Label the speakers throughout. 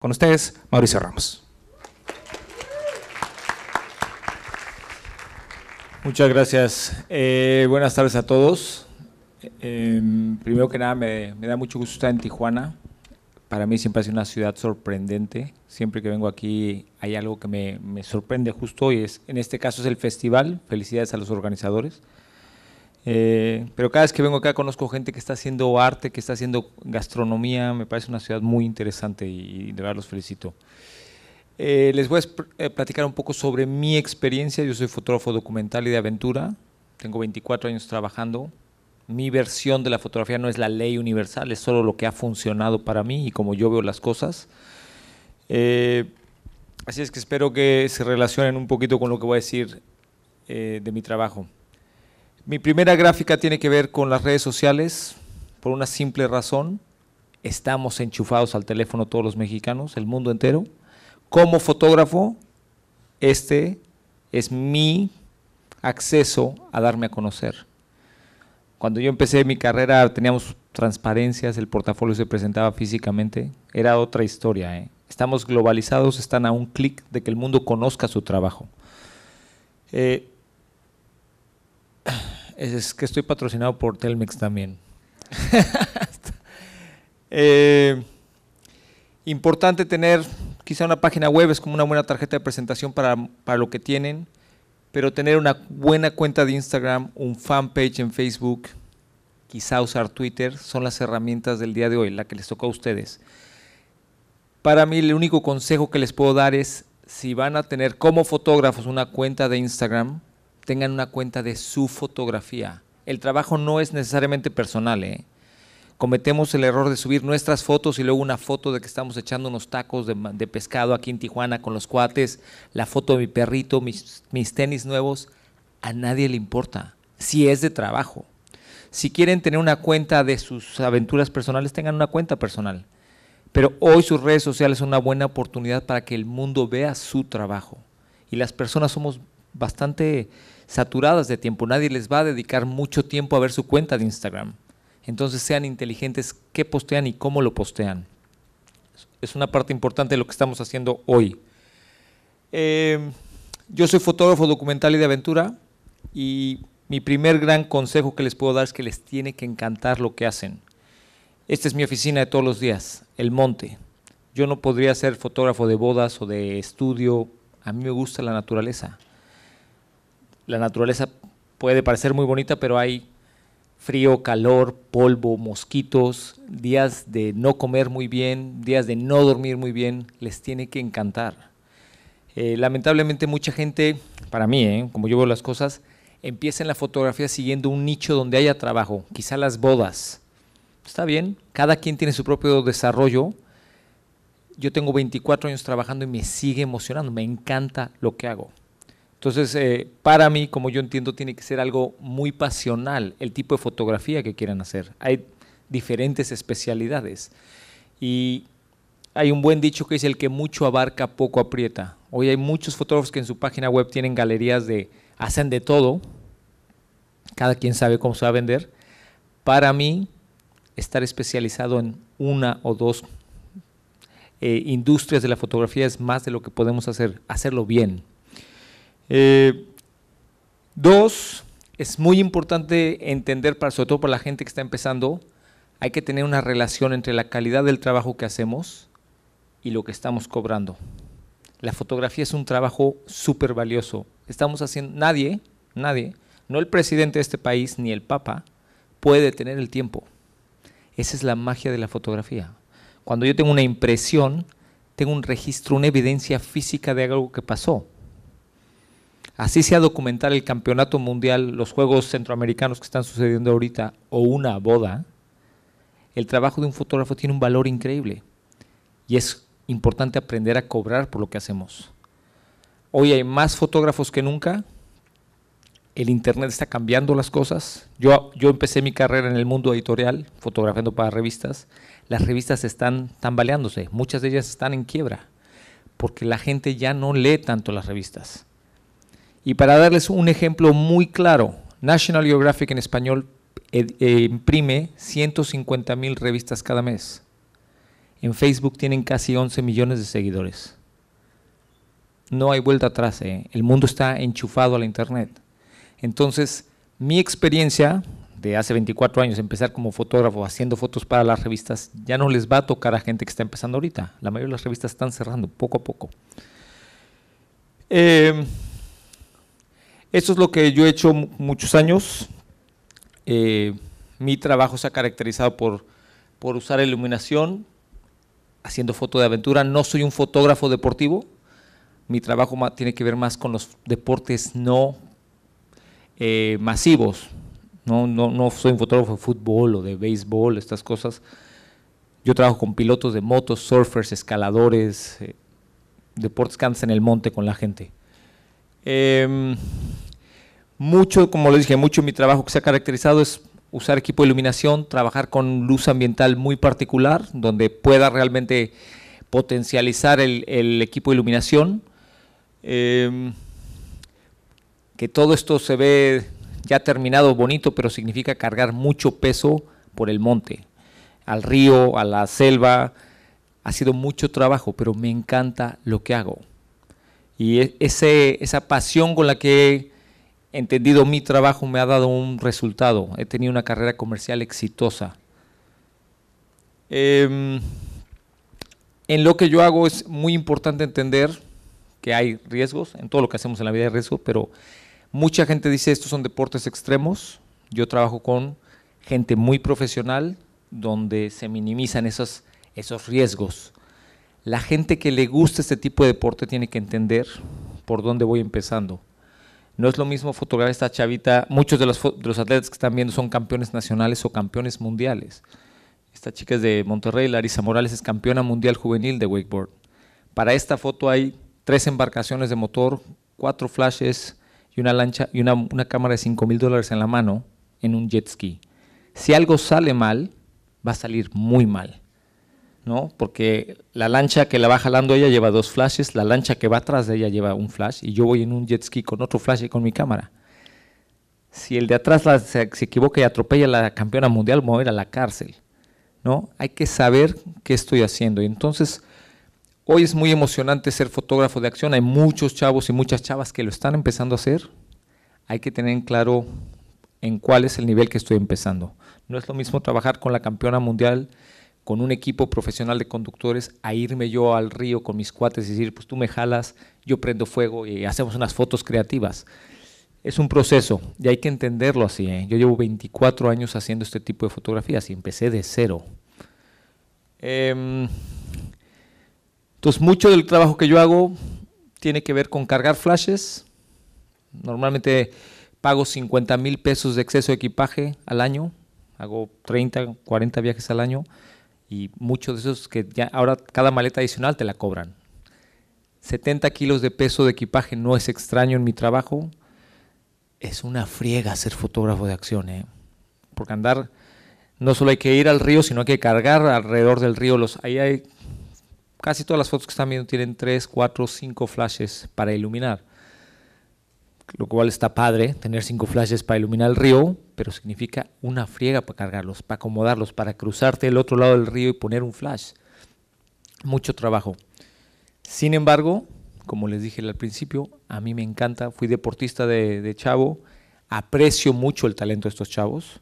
Speaker 1: Con ustedes, Mauricio Ramos. Muchas gracias. Eh, buenas tardes a todos. Eh, primero que nada, me, da mucho gusto estar en Tijuana. Para mí siempre ha sido una ciudad sorprendente. Siempre que vengo aquí hay algo que me, sorprende justo y es, en este caso es el festival. Felicidades a los organizadores. Eh, pero cada vez que vengo acá conozco gente que está haciendo arte, que está haciendo gastronomía, me parece una ciudad muy interesante y, de verdad los felicito. Eh, les voy a eh, platicar un poco sobre mi experiencia, yo soy fotógrafo documental y de aventura, tengo 24 años trabajando, mi versión de la fotografía no es la ley universal, es solo lo que ha funcionado para mí y como yo veo las cosas. así es que espero que se relacionen un poquito con lo que voy a decir de mi trabajo. Mi primera gráfica tiene que ver con las redes sociales, por una simple razón. Estamos enchufados al teléfono todos los mexicanos, el mundo entero. Como fotógrafo, este es mi acceso a darme a conocer. Cuando yo empecé mi carrera teníamos transparencias, el portafolio se presentaba físicamente, era otra historia. ¿eh? Estamos globalizados, están a un clic de que el mundo conozca su trabajo. Eh, es que estoy patrocinado por Telmex también. Eh, importante tener quizá una página web, es como una buena tarjeta de presentación para, lo que tienen, pero tener una buena cuenta de Instagram, un fanpage en Facebook, quizá usar Twitter, son las herramientas del día de hoy, la que les toca a ustedes. Para mí el único consejo que les puedo dar es, si van a tener como fotógrafos una cuenta de Instagram, tengan una cuenta de su fotografía. El trabajo no es necesariamente personal, ¿eh? Cometemos el error de subir nuestras fotos y luego una foto de que estamos echando unos tacos de, pescado aquí en Tijuana con los cuates, la foto de mi perrito, mis, mis tenis nuevos. A nadie le importa, si es de trabajo. Si quieren tener una cuenta de sus aventuras personales, tengan una cuenta personal. Pero hoy sus redes sociales son una buena oportunidad para que el mundo vea su trabajo. Y las personas somos bastante saturadas de tiempo. Nadie les va a dedicar mucho tiempo a ver su cuenta de Instagram. Entonces sean inteligentes qué postean y cómo lo postean. Es una parte importante de lo que estamos haciendo hoy. Em, yo soy fotógrafo documental y de aventura y mi primer gran consejo que les puedo dar es que les tiene que encantar lo que hacen. Esta es mi oficina de todos los días, el monte. Yo no podría ser fotógrafo de bodas o de estudio. A mí me gusta la naturaleza la naturaleza puede parecer muy bonita, pero hay frío, calor, polvo, mosquitos, días de no comer muy bien, días de no dormir muy bien, les tiene que encantar. Eh, lamentablemente mucha gente, para mí, eh, como yo veo las cosas, empieza en la fotografía siguiendo un nicho donde haya trabajo, quizá las bodas. Está bien, cada quien tiene su propio desarrollo. Yo tengo 24 años trabajando y me sigue emocionando, me encanta lo que hago. Entonces, eh, para mí, como yo entiendo, tiene que ser algo muy pasional el tipo de fotografía que quieran hacer. Hay diferentes especialidades. Y hay un buen dicho que dice, el que mucho abarca, poco aprieta. Hoy hay muchos fotógrafos que en su página web tienen galerías de, hacen de todo. Cada quien sabe cómo se va a vender. Para mí, estar especializado en una o dos eh, industrias de la fotografía es más de lo que podemos hacer, hacerlo bien. Eh, dos, es muy importante entender, para, sobre todo para la gente que está empezando, hay que tener una relación entre la calidad del trabajo que hacemos y lo que estamos cobrando. La fotografía es un trabajo súper valioso. Estamos haciendo, nadie, nadie, no el presidente de este país ni el papa, puede tener el tiempo. Esa es la magia de la fotografía. Cuando yo tengo una impresión, tengo un registro, una evidencia física de algo que pasó así sea documentar el campeonato mundial, los Juegos Centroamericanos que están sucediendo ahorita o una boda, el trabajo de un fotógrafo tiene un valor increíble y es importante aprender a cobrar por lo que hacemos. Hoy hay más fotógrafos que nunca, el Internet está cambiando las cosas. Yo, yo empecé mi carrera en el mundo editorial, fotografiando para revistas. Las revistas están tambaleándose, muchas de ellas están en quiebra, porque la gente ya no lee tanto las revistas y para darles un ejemplo muy claro, National Geographic en español eh, eh, imprime 150 mil revistas cada mes. En Facebook tienen casi 11 millones de seguidores. No hay vuelta atrás, eh. el mundo está enchufado a la Internet. Entonces, mi experiencia de hace 24 años, empezar como fotógrafo haciendo fotos para las revistas, ya no les va a tocar a gente que está empezando ahorita. La mayoría de las revistas están cerrando poco a poco. Eh, esto es lo que yo he hecho muchos años. Eh, mi trabajo se ha caracterizado por, por usar iluminación, haciendo foto de aventura. No soy un fotógrafo deportivo. Mi trabajo tiene que ver más con los deportes no eh, masivos. No, soy un fotógrafo de fútbol o de béisbol, estas cosas. Yo trabajo con pilotos de motos, surfers, escaladores, eh, deportes que en el monte con la gente. Em, mucho, como les dije, mucho de mi trabajo que se ha caracterizado es usar equipo de iluminación, trabajar con luz ambiental muy particular, donde pueda realmente potencializar el, equipo de iluminación. Em, que todo esto se ve ya terminado bonito, pero significa cargar mucho peso por el monte, al río, a la selva. Ha sido mucho trabajo, pero me encanta lo que hago. Y e, esa pasión con la que he entendido mi trabajo me ha dado un resultado. He tenido una carrera comercial exitosa. Em, en lo que yo hago es muy importante entender que hay riesgos, en todo lo que hacemos en la vida hay riesgos, pero mucha gente dice estos son deportes extremos. Yo trabajo con gente muy profesional donde se minimizan esos, esos riesgos. La gente que le gusta este tipo de deporte tiene que entender por dónde voy empezando. No es lo mismo fotografiar a esta chavita. Muchos de los, atletas que están viendo son campeones nacionales o campeones mundiales. Esta chica es de Monterrey, Larisa Morales es campeona mundial juvenil de wakeboard. Para esta foto hay tres embarcaciones de motor, cuatro flashes y una lancha y una, una cámara de 5 mil dólares en la mano en un jet ski. Si algo sale mal, va a salir muy mal. Porque la lancha que la va jalando ella lleva dos flashes, la lancha que va atrás de ella lleva un flash y yo voy en un jet ski con otro flash y con mi cámara. Si el de atrás se, equivoca y atropella a la campeona mundial, me voy a ir a la cárcel, ¿no? Hay que saber qué estoy haciendo. Y entonces, hoy es muy emocionante ser fotógrafo de acción. Hay muchos chavos y muchas chavas que lo están empezando a hacer. Hay que tener claro en cuál es el nivel que estoy empezando. No es lo mismo trabajar con la campeona mundial con un equipo profesional de conductores a irme yo al río con mis cuates y decir, pues tú me jalas, yo prendo fuego y hacemos unas fotos creativas. Es un proceso y hay que entenderlo así. ¿eh? Yo llevo 24 años haciendo este tipo de fotografías y empecé de cero. Em, entonces, mucho del trabajo que yo hago tiene que ver con cargar flashes. Normalmente pago 50 mil pesos de exceso de equipaje al año. Hago 30, 40 viajes al año y muchos de esos que ya ahora cada maleta adicional te la cobran. 70 kilos de peso de equipaje no es extraño en mi trabajo. Es una friega ser fotógrafo de acción, ¿eh? porque andar no solo hay que ir al río, sino hay que cargar alrededor del río. Los, ahí hay casi todas las fotos que están viendo tienen 3, 4, 5 flashes para iluminar lo cual está padre, tener cinco flashes para iluminar el río, pero significa una friega para cargarlos, para acomodarlos, para cruzarte el otro lado del río y poner un flash. Mucho trabajo. Sin embargo, como les dije al principio, a mí me encanta, fui deportista de, de chavo, aprecio mucho el talento de estos chavos.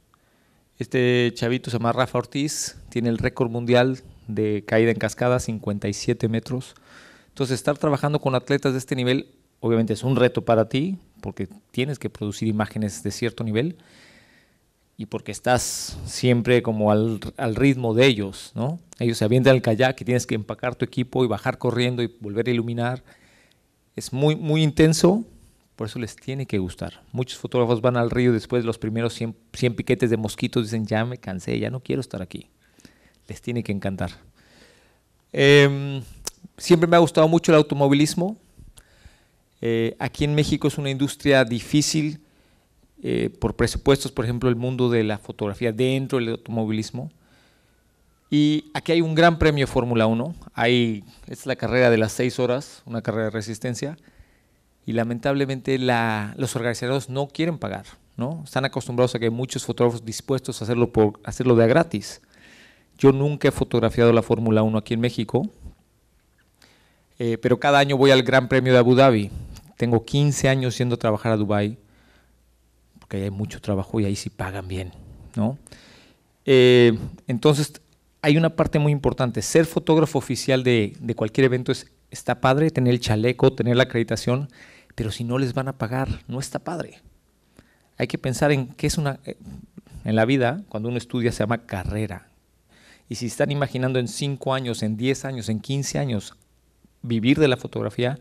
Speaker 1: Este chavito se llama Rafa Ortiz, tiene el récord mundial de caída en cascada, 57 metros. Entonces, estar trabajando con atletas de este nivel, obviamente es un reto para ti, porque tienes que producir imágenes de cierto nivel y porque estás siempre como al, al, ritmo de ellos, ¿no? Ellos se avientan al kayak y tienes que empacar tu equipo y bajar corriendo y volver a iluminar. Es muy, muy intenso, por eso les tiene que gustar. Muchos fotógrafos van al río después de los primeros 100, piquetes de mosquitos, dicen, ya me cansé, ya no quiero estar aquí. Les tiene que encantar. Em, siempre me ha gustado mucho el automovilismo, eh, aquí en México es una industria difícil eh, por presupuestos, por ejemplo, el mundo de la fotografía dentro del automovilismo. Y aquí hay un gran premio Fórmula 1. Hay, es la carrera de las seis horas, una carrera de resistencia. Y lamentablemente los organizadores no quieren pagar. ¿no? Están acostumbrados a que hay muchos fotógrafos dispuestos a hacerlo, por, hacerlo de a gratis. Yo nunca he fotografiado la Fórmula 1 aquí en México. Eh, pero cada año voy al Gran Premio de Abu Dhabi. Tengo 15 años yendo a trabajar a Dubai porque ahí hay mucho trabajo y ahí sí pagan bien, ¿no? Eh, entonces, hay una parte muy importante. Ser fotógrafo oficial de, cualquier evento está padre, tener el chaleco, tener la acreditación, pero si no les van a pagar, no está padre. Hay que pensar en qué es una... Eh, en la vida, cuando uno estudia, se llama carrera. Y si están imaginando en 5 años, en 10 años, en 15 años, vivir de la fotografía,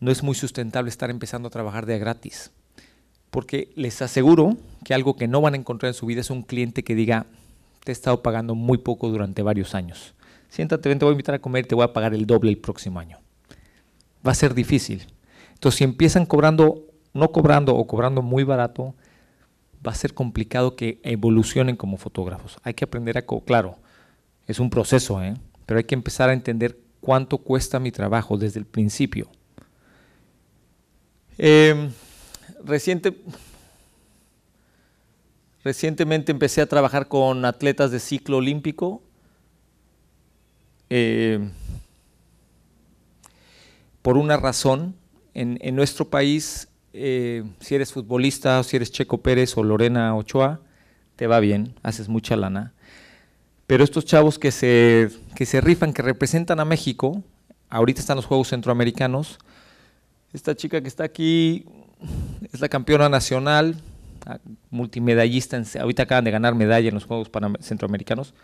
Speaker 1: no es muy sustentable estar empezando a trabajar de a gratis. Porque les aseguro que algo que no van a encontrar en su vida es un cliente que diga, te he estado pagando muy poco durante varios años. Siéntate, te voy a invitar a comer y te voy a pagar el doble el próximo año. Va a ser difícil. Entonces, si empiezan cobrando, no cobrando o cobrando muy barato, va a ser complicado que evolucionen como fotógrafos. Hay que aprender a, claro, es un proceso, ¿eh? pero hay que empezar a entender cuánto cuesta mi trabajo desde el principio. Em, reciente, recientemente empecé a trabajar con atletas de ciclo olímpico. Em, por una razón, en, nuestro país, em, si eres futbolista o si eres Checo Pérez o Lorena Ochoa, te va bien, haces mucha lana. Pero estos chavos que se, que se rifan, que representan a México, ahorita están los Juegos Centroamericanos. Esta chica que está aquí es la campeona nacional, ah, multimedallista, ahorita acaban de ganar medalla en los Juegos Centroamericanos.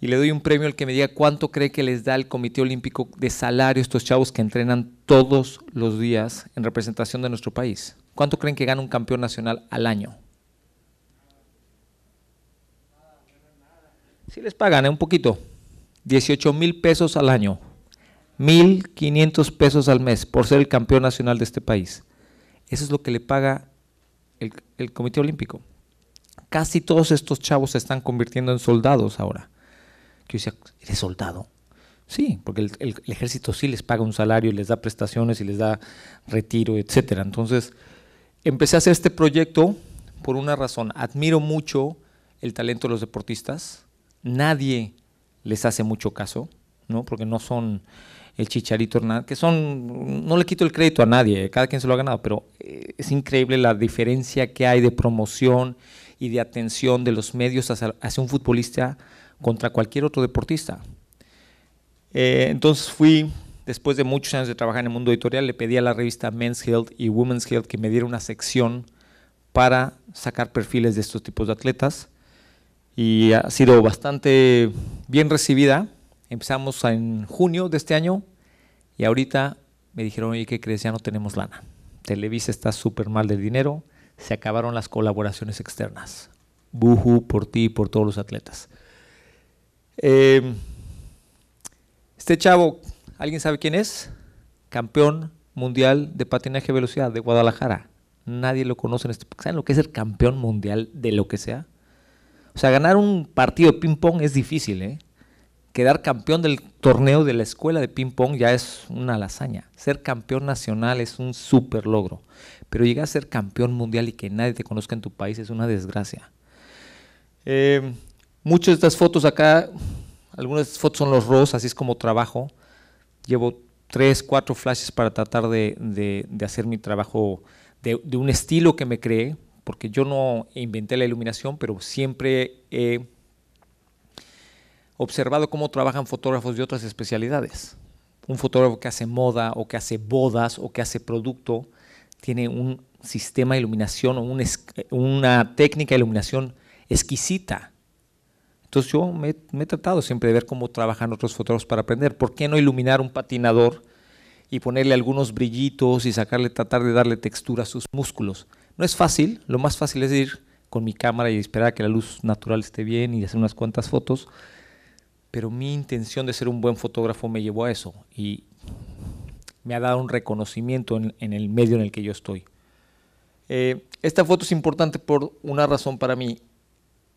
Speaker 1: Y le doy un premio al que me diga cuánto cree que les da el Comité Olímpico de salario a estos chavos que entrenan todos los días en representación de nuestro país. ¿Cuánto creen que gana un campeón nacional al año? Si les pagan ¿eh? un poquito, 18 mil pesos al año, 1.500 pesos al mes por ser el campeón nacional de este país. Eso es lo que le paga el, Comité Olímpico. Casi todos estos chavos se están convirtiendo en soldados ahora. yo decía, ¿eres soldado? Sí, porque el, ejército sí les paga un salario y les da prestaciones y les da retiro, etcétera. Entonces, empecé a hacer este proyecto por una razón. Admiro mucho el talento de los deportistas nadie les hace mucho caso, ¿no? Porque no son el Chicharito Hernández, que son, no le quito el crédito a nadie, eh, cada quien se lo ha ganado, pero eh, es increíble la diferencia que hay de promoción y de atención de los medios hacia, un futbolista contra cualquier otro deportista. Eh, entonces fui, después de muchos años de trabajar en el mundo editorial, le pedí a la revista Men's Health y Women's Health que me diera una sección para sacar perfiles de estos tipos de atletas y ha sido bastante bien recibida. Empezamos en junio de este año y ahorita me dijeron, oye, ¿qué crees? Ya no tenemos lana. Televisa está súper mal del dinero, se acabaron las colaboraciones externas. Buhu por ti y por todos los atletas. Em, este chavo, ¿alguien sabe quién es? Campeón mundial de patinaje de velocidad de Guadalajara. Nadie lo conoce en este país. ¿Saben lo que es el campeón mundial de lo que sea? O sea, ganar un partido de ping-pong es difícil, ¿eh? Quedar campeón del torneo de la escuela de ping-pong ya es una lasaña. Ser campeón nacional es un súper logro. Pero llegar a ser campeón mundial y que nadie te conozca en tu país es una desgracia. Eh, muchas de estas fotos acá, algunas de estas fotos son los rosas, así es como trabajo. Llevo tres, cuatro flashes para tratar de, hacer mi trabajo de, de un estilo que me creé, porque yo no inventé la iluminación, pero siempre he observado cómo trabajan fotógrafos de otras especialidades. Un fotógrafo que hace moda o que hace bodas o que hace producto tiene un sistema de iluminación o una técnica de iluminación exquisita. Entonces yo me, he tratado siempre de ver cómo trabajan otros fotógrafos para aprender. ¿Por qué no iluminar un patinador y ponerle algunos brillitos y sacarle, tratar de darle textura a sus músculos? No es fácil, lo más fácil es ir con mi cámara y esperar a que la luz natural esté bien y hacer unas cuantas fotos, pero mi intención de ser un buen fotógrafo me llevó a eso y me ha dado un reconocimiento en, el medio en el que yo estoy. Eh, esta foto es importante por una razón para mí.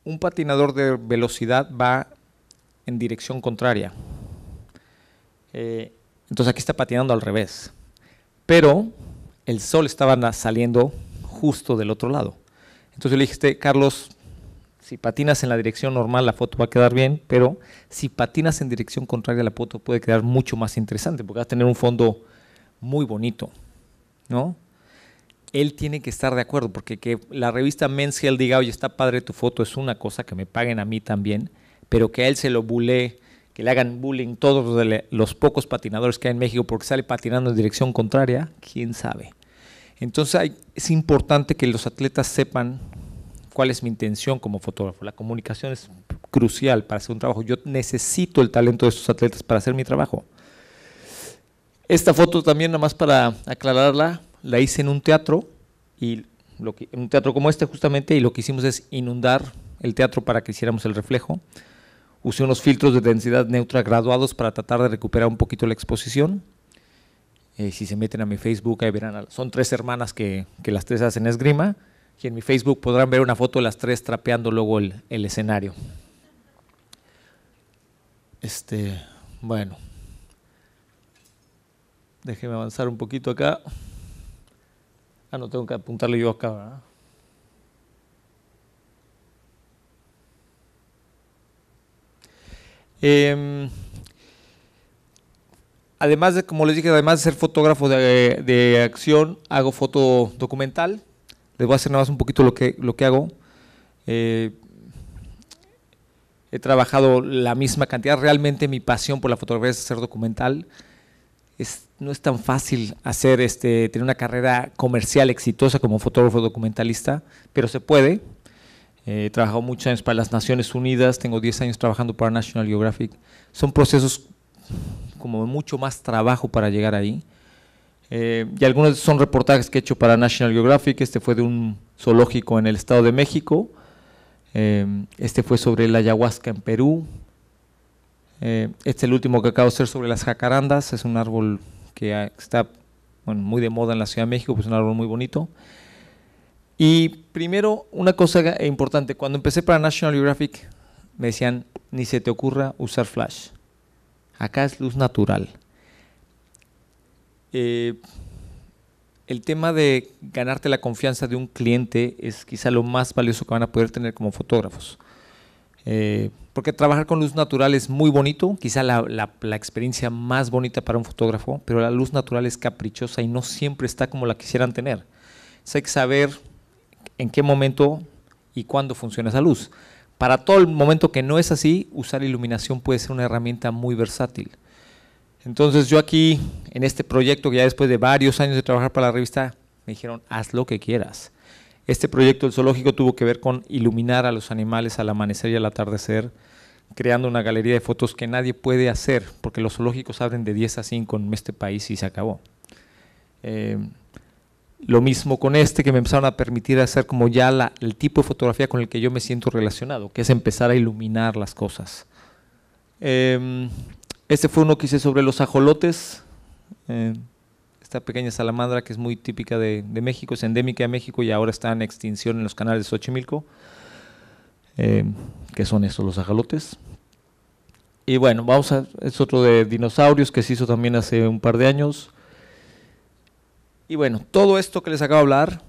Speaker 1: Un patinador de velocidad va en dirección contraria. Eh, entonces aquí está patinando al revés. Pero el sol estaba saliendo justo del otro lado. Entonces le dije, este, Carlos, si patinas en la dirección normal la foto va a quedar bien, pero si patinas en dirección contraria la foto puede quedar mucho más interesante porque vas a tener un fondo muy bonito, ¿no? Él tiene que estar de acuerdo porque que la revista Men's diga, oye, está padre tu foto, es una cosa que me paguen a mí también, pero que a él se lo bulle que le hagan bullying todos los pocos patinadores que hay en México porque sale patinando en dirección contraria, quién sabe. Entonces es importante que los atletas sepan cuál es mi intención como fotógrafo. La comunicación es crucial para hacer un trabajo. Yo necesito el talento de estos atletas para hacer mi trabajo. Esta foto también, nada más para aclararla, la hice en un teatro y lo que, en un teatro como este justamente y lo que hicimos es inundar el teatro para que hiciéramos el reflejo. Usé unos filtros de densidad neutra graduados para tratar de recuperar un poquito la exposición eh, si se meten a mi Facebook, ahí verán, son tres hermanas que, las tres hacen esgrima. Y en mi Facebook podrán ver una foto de las tres trapeando luego el, escenario. Este, bueno. déjenme avanzar un poquito acá. Ah, no, tengo que apuntarle yo acá, ¿verdad? Em, además de, como les dije, además de ser fotógrafo de, de acción, hago foto documental. Les voy a hacer nada más un poquito lo que, lo que hago. Eh, he trabajado la misma cantidad. Realmente mi pasión por la fotografía es hacer documental. no es tan fácil hacer este, tener una carrera comercial exitosa como fotógrafo documentalista, pero se puede. Eh, he trabajado muchos años para las Naciones Unidas, tengo 10 años trabajando para National Geographic. Son procesos como mucho más trabajo para llegar ahí. Eh, y algunos son reportajes que he hecho para National Geographic. Este fue de un zoológico en el Estado de México. Eh, este fue sobre la ayahuasca en Perú. Eh, este es el último que acabo de hacer sobre las jacarandas. Es un árbol que está muy de moda en la Ciudad de México, es pues un árbol muy bonito. Y primero, una cosa importante. Cuando empecé para National Geographic, me decían, ni se te ocurra usar flash Acá es luz natural. Eh, el tema de ganarte la confianza de un cliente es quizá lo más valioso que van a poder tener como fotógrafos. Eh, porque trabajar con luz natural es muy bonito, quizá la, experiencia más bonita para un fotógrafo, pero la luz natural es caprichosa y no siempre está como la quisieran tener. O hay que saber en qué momento y cuándo funciona esa luz. Para todo el momento que no es así, usar iluminación puede ser una herramienta muy versátil. Entonces yo aquí, en este proyecto que ya después de varios años de trabajar para la revista, me dijeron, haz lo que quieras. Este proyecto del zoológico tuvo que ver con iluminar a los animales al amanecer y al atardecer, creando una galería de fotos que nadie puede hacer, porque los zoológicos abren de 10 a 5 en este país y se acabó. Eh, lo mismo con este, que me empezaron a permitir hacer como ya el tipo de fotografía con el que yo me siento relacionado, que es empezar a iluminar las cosas. Em, este fue uno que hice sobre los ajolotes, esta pequeña salamandra que es muy típica de, México, es endémica de México y ahora está en extinción en los canales de Xochimilco. Em, ¿Qué son estos los ajolotes? Y bueno, vamos a, es otro de dinosaurios que se hizo también hace un par de años. Y bueno, todo esto que les acabo de hablar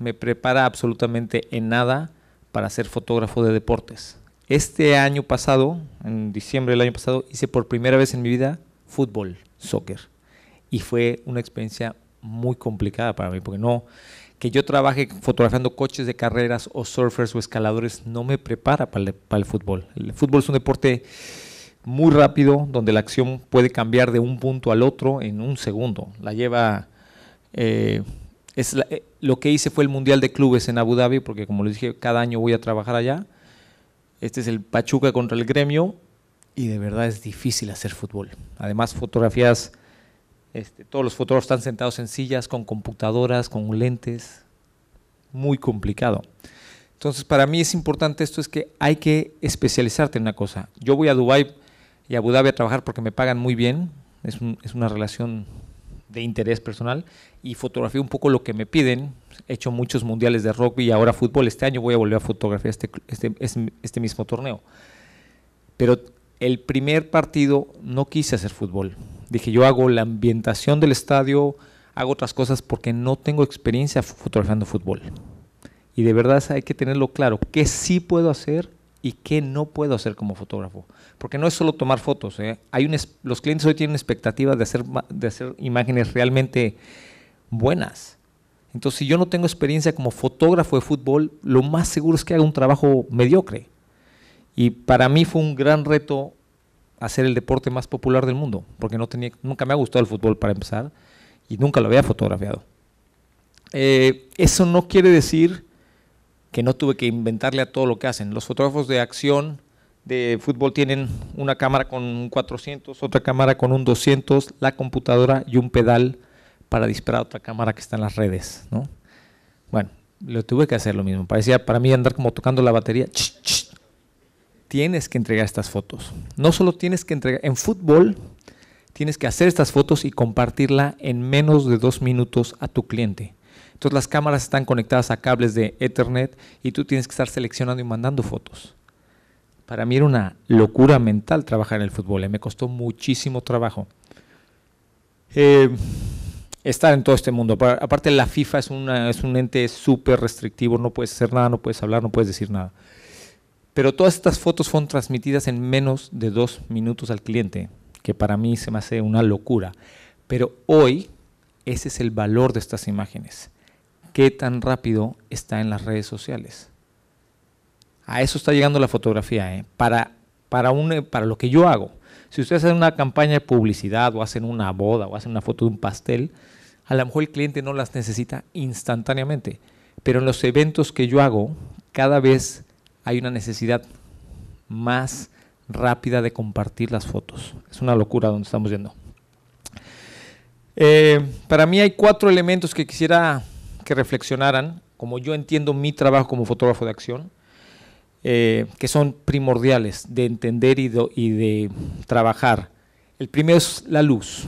Speaker 1: me prepara absolutamente en nada para ser fotógrafo de deportes. Este año pasado, en diciembre del año pasado, hice por primera vez en mi vida fútbol, soccer. Y fue una experiencia muy complicada para mí, porque no, que yo trabaje fotografiando coches de carreras o surfers o escaladores no me prepara para para el, fútbol. El fútbol es un deporte muy rápido, donde la acción puede cambiar de un punto al otro en un segundo. La lleva eh, es eh, lo que hice fue el Mundial de Clubes en Abu Dhabi, porque como les dije, cada año voy a trabajar allá. Este es el Pachuca contra el Gremio y de verdad es difícil hacer fútbol. Además, fotografías, este, todos los fotógrafos están sentados en sillas, con computadoras, con lentes. Muy complicado. Entonces, para mí es importante esto, es que hay que especializarte en una cosa. Yo voy a Dubai y Abu Dhabi a trabajar porque me pagan muy bien. Es, es una relación de interés personal y fotografié un poco lo que me piden. He hecho muchos mundiales de rugby y ahora fútbol. Este año voy a volver a fotografiar este, este, este mismo torneo. Pero el primer partido no quise hacer fútbol. Dije, yo hago la ambientación del estadio, hago otras cosas porque no tengo experiencia fotografiando fútbol. Y de verdad hay que tenerlo claro, qué sí puedo hacer y qué no puedo hacer como fotógrafo. Porque no es solo tomar fotos. ¿eh? Hay los clientes hoy tienen expectativas de hacer, de hacer imágenes realmente buenas. Entonces, si yo no tengo experiencia como fotógrafo de fútbol, lo más seguro es que haga un trabajo mediocre. Y para mí fue un gran reto hacer el deporte más popular del mundo, porque no tenía, nunca me ha gustado el fútbol para empezar y nunca lo había fotografiado. Eh, eso no quiere decir que no tuve que inventarle a todo lo que hacen. Los fotógrafos de acción de fútbol tienen una cámara con un 400, otra cámara con un 200, la computadora y un pedal para disparar otra cámara que está en las redes, ¿no? Bueno, lo tuve que hacer lo mismo. Parecía para mí andar como tocando la batería. Tienes que entregar estas fotos. No solo tienes que entregar, en fútbol tienes que hacer estas fotos y compartirla en menos de dos minutos a tu cliente. Entonces las cámaras están conectadas a cables de Ethernet y tú tienes que estar seleccionando y mandando fotos. Para mí era una locura mental trabajar en el fútbol, ¿eh? me costó muchísimo trabajo. Eh, estar en todo este mundo. Aparte la FIFA es, es un ente súper restrictivo, no puedes hacer nada, no puedes hablar, no puedes decir nada. Pero todas estas fotos fueron transmitidas en menos de dos minutos al cliente, que para mí se me hace una locura. Pero hoy ese es el valor de estas imágenes qué tan rápido está en las redes sociales. A eso está llegando la fotografía, ¿eh? para, para, un, para lo que yo hago. Si ustedes hacen una campaña de publicidad o hacen una boda o hacen una foto de un pastel, a lo mejor el cliente no las necesita instantáneamente, pero en los eventos que yo hago, cada vez hay una necesidad más rápida de compartir las fotos. Es una locura donde estamos yendo. Eh, para mí hay cuatro elementos que quisiera que reflexionaran, como yo entiendo mi trabajo como fotógrafo de acción, eh, que son primordiales de entender y de, trabajar. El primero es la luz,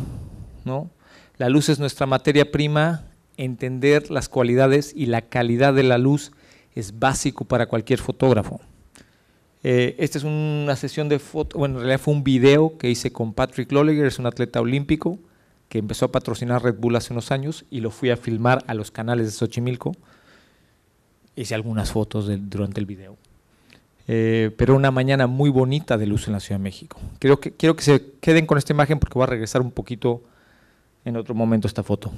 Speaker 1: ¿no? La luz es nuestra materia prima, entender las cualidades y la calidad de la luz es básico para cualquier fotógrafo. Eh, esta es una sesión de foto, bueno, en realidad fue un video que hice con Patrick Lolliger, es un atleta olímpico, que empezó a patrocinar Red Bull hace unos años y lo fui a filmar a los canales de Xochimilco. Hice algunas fotos durante el video. Eh, pero una mañana muy bonita de luz en la Ciudad de México. Creo que, quiero que se queden con esta imagen porque va a regresar un poquito en otro momento esta foto.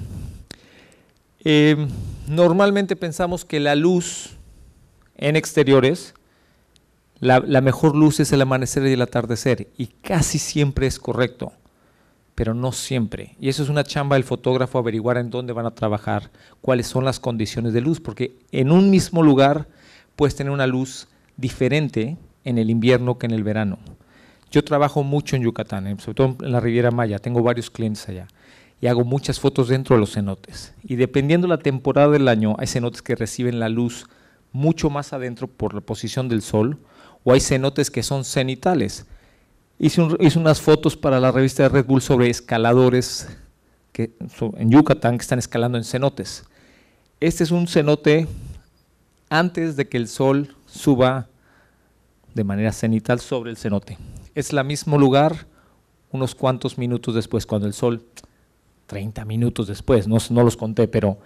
Speaker 1: Eh, normalmente pensamos que la luz en exteriores, la mejor luz es el amanecer y el atardecer, y casi siempre es correcto pero no siempre. Y eso es una chamba del fotógrafo, averiguar en dónde van a trabajar, cuáles son las condiciones de luz, porque en un mismo lugar puedes tener una luz diferente en el invierno que en el verano. Yo trabajo mucho en Yucatán, sobre todo en la Riviera Maya, tengo varios clientes allá y hago muchas fotos dentro de los cenotes. Y dependiendo la temporada del año, hay cenotes que reciben la luz mucho más adentro por la posición del sol o hay cenotes que son cenitales hice, unas fotos para la revista de Red Bull sobre escaladores en Yucatán que están escalando en cenotes. Este es un cenote antes de que el sol suba de manera cenital sobre el cenote. Es el mismo lugar unos cuantos minutos después, cuando el sol, 30 minutos después, no los conté, pero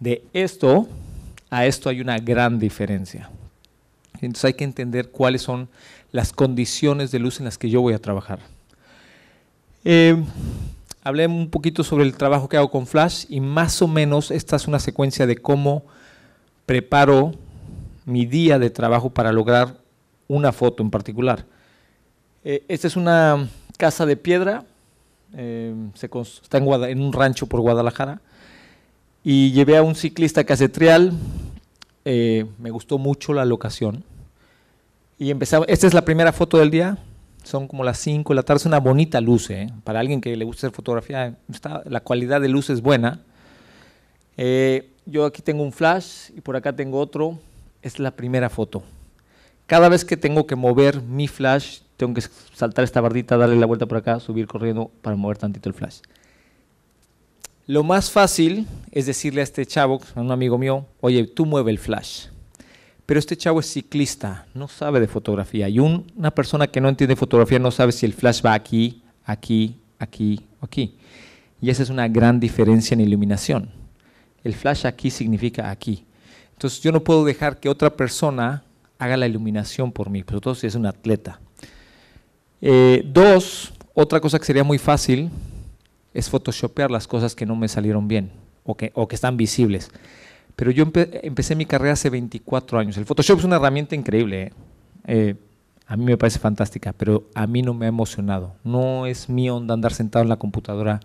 Speaker 1: de esto a esto hay una gran diferencia. Entonces hay que entender cuáles son las condiciones de luz en las que yo voy a trabajar. Eh, hablé un poquito sobre el trabajo que hago con Flash y más o menos esta es una secuencia de cómo preparo mi día de trabajo para lograr una foto en particular. Eh, esta es una casa de piedra, eh, se está en, un rancho por Guadalajara y llevé a un ciclista que me gustó mucho la locación. Y empezamos, esta es la primera foto del día, son como las 5 de la tarde, es una bonita luz, ¿eh? para alguien que le gusta hacer fotografía, la calidad de luz es buena. Eh, yo aquí tengo un flash y por acá tengo otro, es la primera foto. Cada vez que tengo que mover mi flash, tengo que saltar esta bardita, darle la vuelta por acá, subir corriendo para mover tantito el flash. Lo más fácil es decirle a este chavo, a un amigo mío, oye, tú mueve el flash pero este chavo es ciclista, no sabe de fotografía. Y una persona que no entiende fotografía no sabe si el flash va aquí, aquí, aquí aquí. Y esa es una gran diferencia en iluminación. El flash aquí significa aquí. Entonces yo no puedo dejar que otra persona haga la iluminación por mí, sobre todo si es un atleta. Eh, dos, otra cosa que sería muy fácil es photoshopear las cosas que no me salieron bien o que están visibles. Pero yo empecé mi carrera hace 24 años. El Photoshop es una herramienta increíble. ¿eh? Eh, a mí me parece fantástica, pero a mí no me ha emocionado. No es mi onda andar sentado en la computadora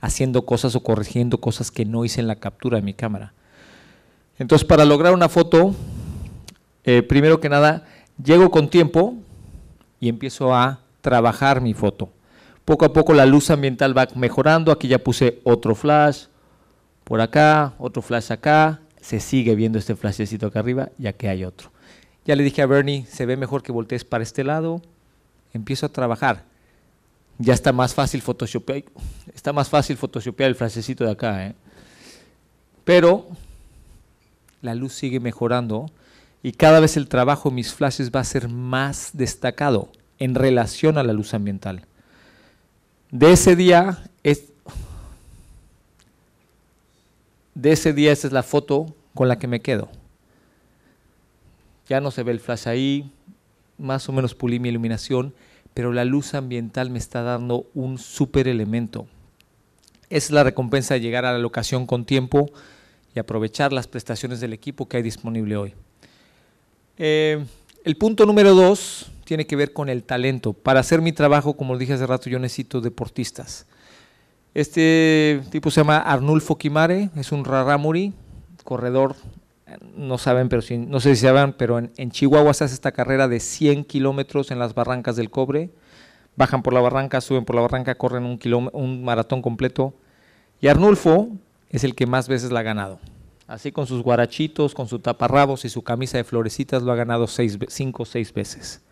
Speaker 1: haciendo cosas o corrigiendo cosas que no hice en la captura de mi cámara. Entonces, para lograr una foto, eh, primero que nada, llego con tiempo y empiezo a trabajar mi foto. Poco a poco la luz ambiental va mejorando. Aquí ya puse otro flash por acá, otro flash acá se sigue viendo este flashecito acá arriba, ya que hay otro. Ya le dije a Bernie, se ve mejor que voltees para este lado. Empiezo a trabajar. Ya está más fácil photoshopear, está más fácil el frasecito de acá. ¿eh? Pero la luz sigue mejorando y cada vez el trabajo mis flashes va a ser más destacado en relación a la luz ambiental. De ese día de ese día esa es la foto con la que me quedo. Ya no se ve el flash ahí, más o menos pulí mi iluminación, pero la luz ambiental me está dando un súper elemento. Esa es la recompensa de llegar a la locación con tiempo y aprovechar las prestaciones del equipo que hay disponible hoy. Eh, el punto número dos tiene que ver con el talento. Para hacer mi trabajo, como dije hace rato, yo necesito deportistas. Este tipo se llama Arnulfo Kimare, es un raramuri, corredor, no saben, pero si, no sé si saben, pero en, Chihuahua se hace esta carrera de 100 kilómetros en las barrancas del cobre. Bajan por la barranca, suben por la barranca, corren un, un maratón completo. Y Arnulfo es el que más veces la ha ganado. Así con sus guarachitos, con su taparrabos y su camisa de florecitas lo ha ganado 5 cinco o seis veces.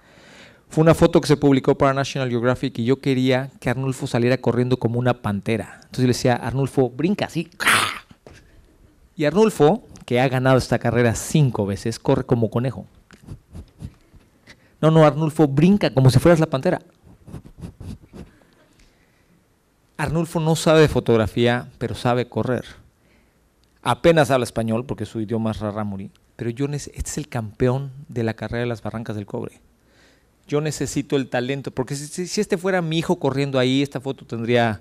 Speaker 1: Fue una foto que se publicó para National Geographic y yo quería que Arnulfo saliera corriendo como una pantera. Entonces yo le decía, Arnulfo, brinca así. Y Arnulfo, que ha ganado esta carrera cinco veces, corre como conejo. No, no, Arnulfo brinca como si fueras la pantera. Arnulfo no sabe fotografía, pero sabe correr. Apenas habla español porque su idioma es rarámuri, pero Jones, este es el campeón de la carrera de las barrancas del cobre yo necesito el talento, porque si, este fuera mi hijo corriendo ahí, esta foto tendría,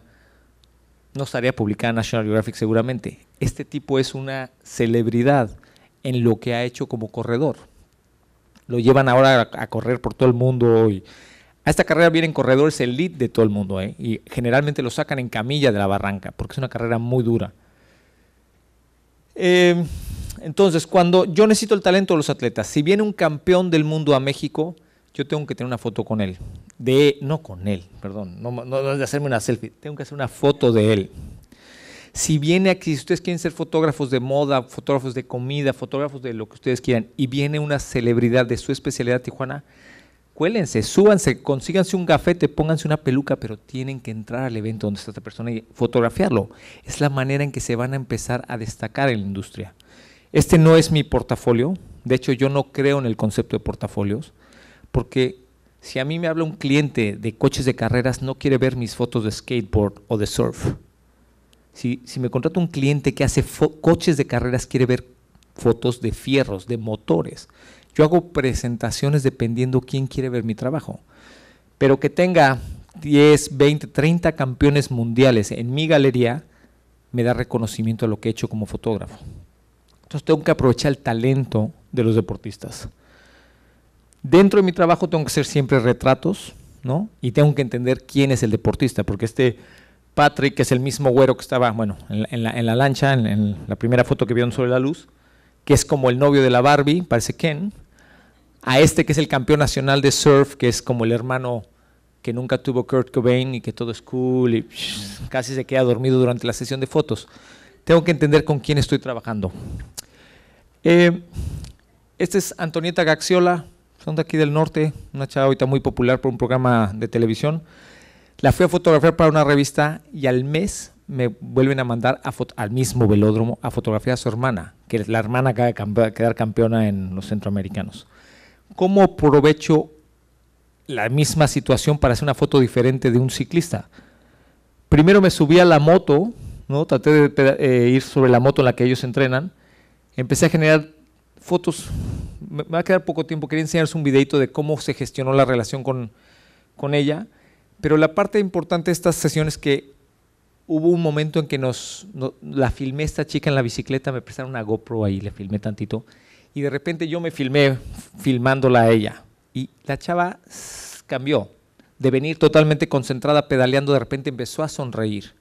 Speaker 1: no estaría publicada en National Geographic seguramente. Este tipo es una celebridad en lo que ha hecho como corredor. Lo llevan ahora a, correr por todo el mundo hoy a esta carrera vienen corredores elite de todo el mundo ¿eh? y generalmente lo sacan en camilla de la barranca porque es una carrera muy dura. Em, entonces, cuando yo necesito el talento de los atletas, si viene un campeón del mundo a México, yo tengo que tener una foto con él. De, no con él, perdón, no, de hacerme una selfie, tengo que hacer una foto de él. Si viene aquí, si ustedes quieren ser fotógrafos de moda, fotógrafos de comida, fotógrafos de lo que ustedes quieran, y viene una celebridad de su especialidad Tijuana, cuélense, súbanse, consíganse un gafete, pónganse una peluca, pero tienen que entrar al evento donde está esta persona y fotografiarlo. Es la manera en que se van a empezar a destacar en la industria. Este no es mi portafolio, de hecho yo no creo en el concepto de portafolios. Porque si a mí me habla un cliente de coches de carreras, no quiere ver mis fotos de skateboard o de surf. Si, me contrata un cliente que hace coches de carreras, quiere ver fotos de fierros, de motores. Yo hago presentaciones dependiendo quién quiere ver mi trabajo. Pero que tenga 10, 20, 30 campeones mundiales en mi galería, me da reconocimiento a lo que he hecho como fotógrafo. Entonces tengo que aprovechar el talento de los deportistas. Dentro de mi trabajo tengo que hacer siempre retratos, ¿no? Y tengo que entender quién es el deportista, porque este Patrick, que es el mismo güero que estaba, bueno, en la, lancha, en, la primera foto que vieron sobre la luz, que es como el novio de la Barbie, parece Ken, a este que es el campeón nacional de surf, que es como el hermano que nunca tuvo Kurt Cobain y que todo es cool y casi se queda dormido durante la sesión de fotos. Tengo que entender con quién estoy trabajando. Eh, este es Antonieta Gaxiola, son de aquí del norte, una chava ahorita muy popular por un programa de televisión. La fui a fotografiar para una revista y al mes me vuelven a mandar al mismo velódromo a fotografiar a su hermana, que es la hermana acaba de quedar campeona en los centroamericanos. ¿Cómo aprovecho la misma situación para hacer una foto diferente de un ciclista? Primero me subí a la moto, ¿no? traté de eh, ir sobre la moto en la que ellos entrenan, empecé a generar fotos me va a quedar poco tiempo, quería enseñarles un videito de cómo se gestionó la relación con, ella, pero la parte importante de estas sesiones que hubo un momento en que nos, la filmé esta chica en la bicicleta, me prestaron una GoPro ahí, le filmé tantito, y de repente yo me filmé filmándola a ella, y la chava cambió, de venir totalmente concentrada pedaleando, de repente empezó a sonreír.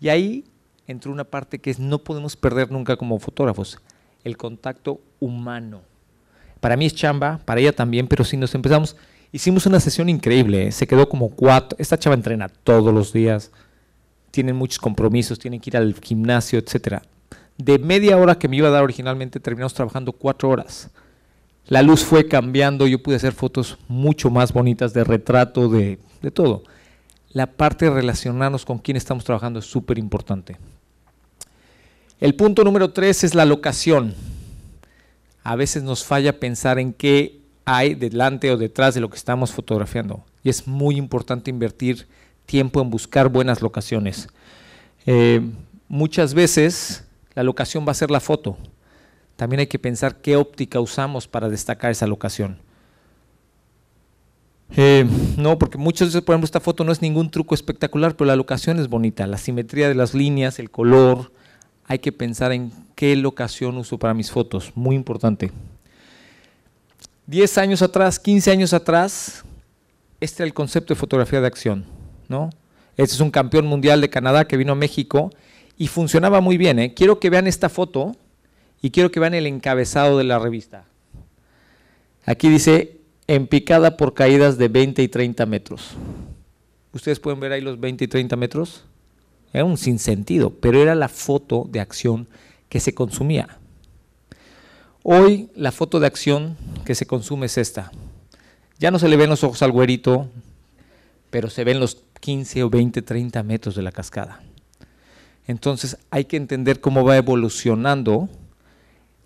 Speaker 1: Y ahí entró una parte que es no podemos perder nunca como fotógrafos, el contacto humano. Para mí es chamba, para ella también, pero si nos empezamos, hicimos una sesión increíble, ¿eh? se quedó como cuatro, esta chava entrena todos los días, tienen muchos compromisos, tienen que ir al gimnasio, etc. De media hora que me iba a dar originalmente, terminamos trabajando cuatro horas. La luz fue cambiando, yo pude hacer fotos mucho más bonitas de retrato, de, de todo. La parte de relacionarnos con quién estamos trabajando es súper importante. El punto número tres es la locación a veces nos falla pensar en qué hay delante o detrás de lo que estamos fotografiando. Y es muy importante invertir tiempo en buscar buenas locaciones. Eh, muchas veces la locación va a ser la foto. También hay que pensar qué óptica usamos para destacar esa locación. Eh, no, porque muchas veces, por ejemplo, esta foto no es ningún truco espectacular, pero la locación es bonita, la simetría de las líneas, el color, hay que pensar en qué locación uso para mis fotos, muy importante. 10 años atrás, 15 años atrás, este era el concepto de fotografía de acción, ¿no? Este es un campeón mundial de Canadá que vino a México y funcionaba muy bien. ¿eh? Quiero que vean esta foto y quiero que vean el encabezado de la revista. Aquí dice, en picada por caídas de 20 y 30 metros. ¿Ustedes pueden ver ahí los 20 y 30 metros? Era un sinsentido, pero era la foto de acción que se consumía. Hoy la foto de acción que se consume es esta. Ya no se le ven los ojos al güerito, pero se ven los 15 o 20, 30 metros de la cascada. Entonces hay que entender cómo va evolucionando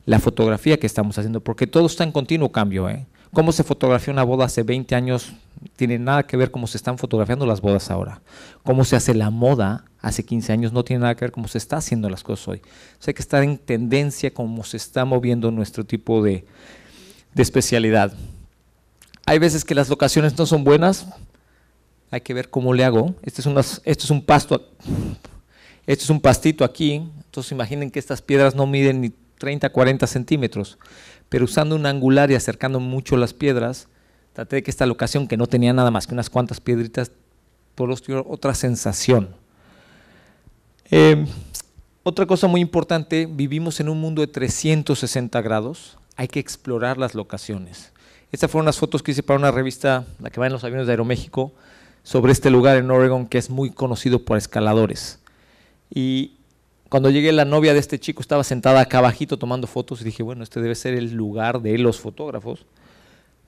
Speaker 1: la fotografía que estamos haciendo, porque todo está en continuo cambio. ¿eh? Cómo se fotografió una boda hace 20 años tiene nada que ver cómo se están fotografiando las bodas ahora. Cómo se hace la moda hace 15 años no tiene nada que ver cómo se está haciendo las cosas hoy. hay que estar en tendencia cómo se está moviendo nuestro tipo de, especialidad. Hay veces que las locaciones no son buenas, hay que ver cómo le hago. Este es, unas, esto es un pasto, esto es un pastito aquí, entonces imaginen que estas piedras no miden ni 30, 40 centímetros, pero usando un angular y acercando mucho las piedras, traté de que esta locación, que no tenía nada más que unas cuantas piedritas, tuviera otra sensación. Em, otra cosa muy importante, vivimos en un mundo de 360 grados, hay que explorar las locaciones. Estas fueron las fotos que hice para una revista, la que va en los aviones de Aeroméxico, sobre este lugar en Oregon que es muy conocido por escaladores. Y cuando llegué, la novia de este chico estaba sentada acá abajito tomando fotos y dije, bueno, este debe ser el lugar de los fotógrafos.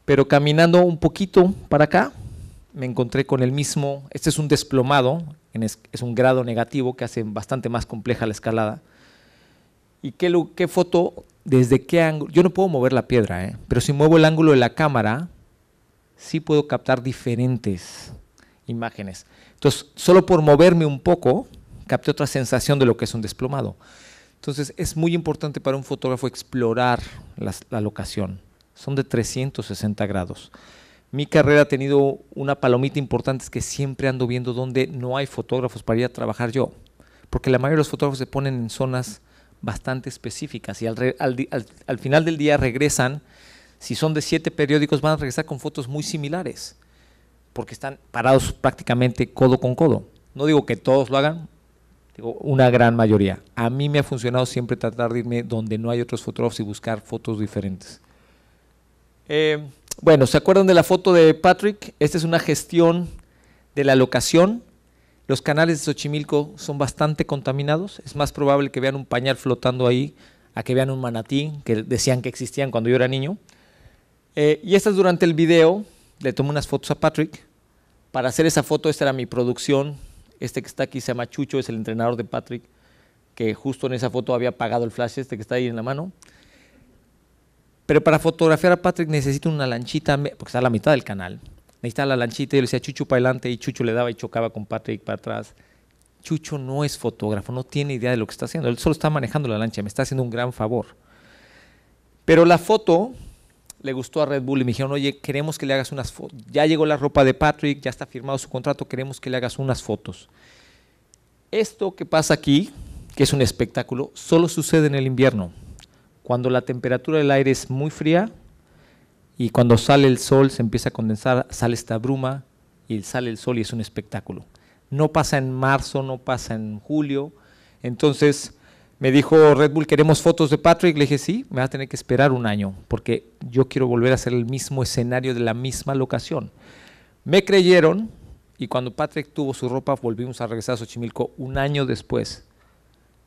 Speaker 1: Pero caminando un poquito para acá, me encontré con el mismo, este es un desplomado, es, un grado negativo que hace bastante más compleja la escalada. ¿Y qué, qué foto? ¿Desde qué ángulo? Yo no puedo mover la piedra, ¿eh? pero si muevo el ángulo de la cámara, sí puedo captar diferentes imágenes. Entonces, solo por moverme un poco, capté otra sensación de lo que es un desplomado. Entonces es muy importante para un fotógrafo explorar la, locación. Son de 360 grados. Mi carrera ha tenido una palomita importante, es que siempre ando viendo donde no hay fotógrafos para ir a trabajar yo. Porque la mayoría de los fotógrafos se ponen en zonas bastante específicas y al, al final del día regresan, si son de siete periódicos, van a regresar con fotos muy similares porque están parados prácticamente codo con codo. No digo que todos lo hagan, digo, una gran mayoría. A mí me ha funcionado siempre tratar de irme donde no hay otros fotógrafos y buscar fotos diferentes. Eh, bueno, ¿se acuerdan de la foto de Patrick? Esta es una gestión de la locación. Los canales de Xochimilco son bastante contaminados. Es más probable que vean un pañal flotando ahí a que vean un manatín, que decían que existían cuando yo era niño. Eh, y esta es durante el video. Le tomo unas fotos a Patrick. Para hacer esa foto, esta era mi producción este que está aquí se llama Chucho, es el entrenador de Patrick, que justo en esa foto había apagado el flash, este que está ahí en la mano. Pero para fotografiar a Patrick necesito una lanchita, porque está a la mitad del canal. Necesita la lanchita y le decía Chucho para adelante y Chucho le daba y chocaba con Patrick para atrás. Chucho no es fotógrafo, no tiene idea de lo que está haciendo. Él solo está manejando la lancha, me está haciendo un gran favor. Pero la foto le gustó a Red Bull y me dijeron, oye, queremos que le hagas unas fotos. Ya llegó la ropa de Patrick, ya está firmado su contrato, queremos que le hagas unas fotos. Esto que pasa aquí, que es un espectáculo, solo sucede en el invierno, cuando la temperatura del aire es muy fría y cuando sale el sol se empieza a condensar, sale esta bruma y sale el sol y es un espectáculo. No pasa en marzo, no pasa en julio. Entonces, me dijo Red Bull, queremos fotos de Patrick. Le dije, sí, me va a tener que esperar un año, porque yo quiero volver a hacer el mismo escenario de la misma locación. Me creyeron y cuando Patrick tuvo su ropa, volvimos a regresar a Xochimilco un año después.